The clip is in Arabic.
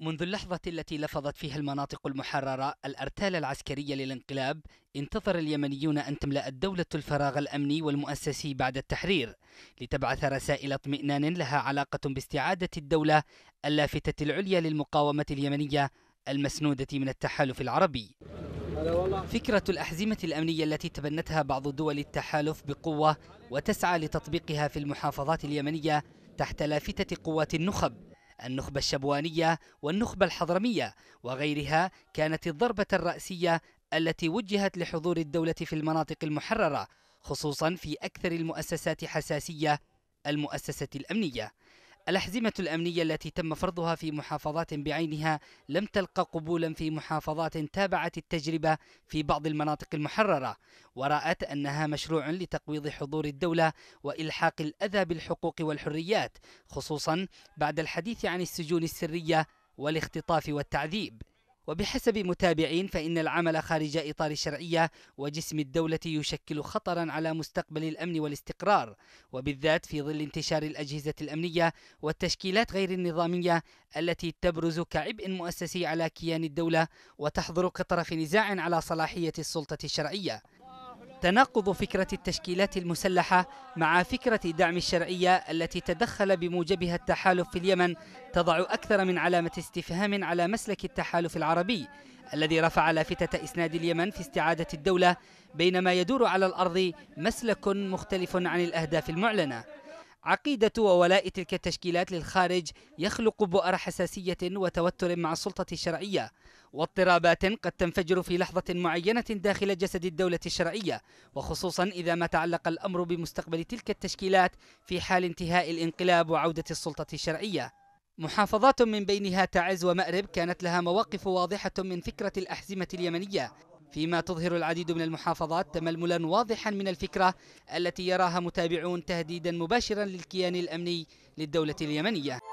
منذ اللحظة التي لفظت فيها المناطق المحررة الأرتال العسكرية للانقلاب، انتظر اليمنيون أن تملأ الدولة الفراغ الأمني والمؤسسي بعد التحرير، لتبعث رسائل اطمئنان لها علاقة باستعادة الدولة اللافتة العليا للمقاومة اليمنية المسنودة من التحالف العربي. فكرة الأحزمة الأمنية التي تبنتها بعض دول التحالف بقوة وتسعى لتطبيقها في المحافظات اليمنية تحت لافتة قوات النخب النخبة الشبوانية والنخبة الحضرمية وغيرها كانت الضربة الرأسية التي وجهت لحضور الدولة في المناطق المحررة خصوصا في أكثر المؤسسات حساسية المؤسسة الأمنية الأحزمة الأمنية التي تم فرضها في محافظات بعينها لم تلقى قبولا في محافظات تابعت التجربة في بعض المناطق المحررة ورأت أنها مشروع لتقويض حضور الدولة وإلحاق الأذى بالحقوق والحريات خصوصا بعد الحديث عن السجون السرية والاختطاف والتعذيب وبحسب متابعين فإن العمل خارج إطار الشرعية وجسم الدولة يشكل خطرا على مستقبل الأمن والاستقرار وبالذات في ظل انتشار الأجهزة الأمنية والتشكيلات غير النظامية التي تبرز كعبء مؤسسي على كيان الدولة وتحضر في نزاع على صلاحية السلطة الشرعية تناقض فكرة التشكيلات المسلحة مع فكرة دعم الشرعية التي تدخل بموجبها التحالف في اليمن تضع أكثر من علامة استفهام على مسلك التحالف العربي الذي رفع لافتة إسناد اليمن في استعادة الدولة بينما يدور على الأرض مسلك مختلف عن الأهداف المعلنة عقيدة وولاء تلك التشكيلات للخارج يخلق بؤر حساسية وتوتر مع السلطة الشرعية واضطرابات قد تنفجر في لحظة معينة داخل جسد الدولة الشرعية وخصوصا إذا ما تعلق الأمر بمستقبل تلك التشكيلات في حال انتهاء الانقلاب وعودة السلطة الشرعية محافظات من بينها تعز ومأرب كانت لها مواقف واضحة من فكرة الأحزمة اليمنية فيما تظهر العديد من المحافظات تململا واضحا من الفكرة التي يراها متابعون تهديدا مباشرا للكيان الأمني للدولة اليمنية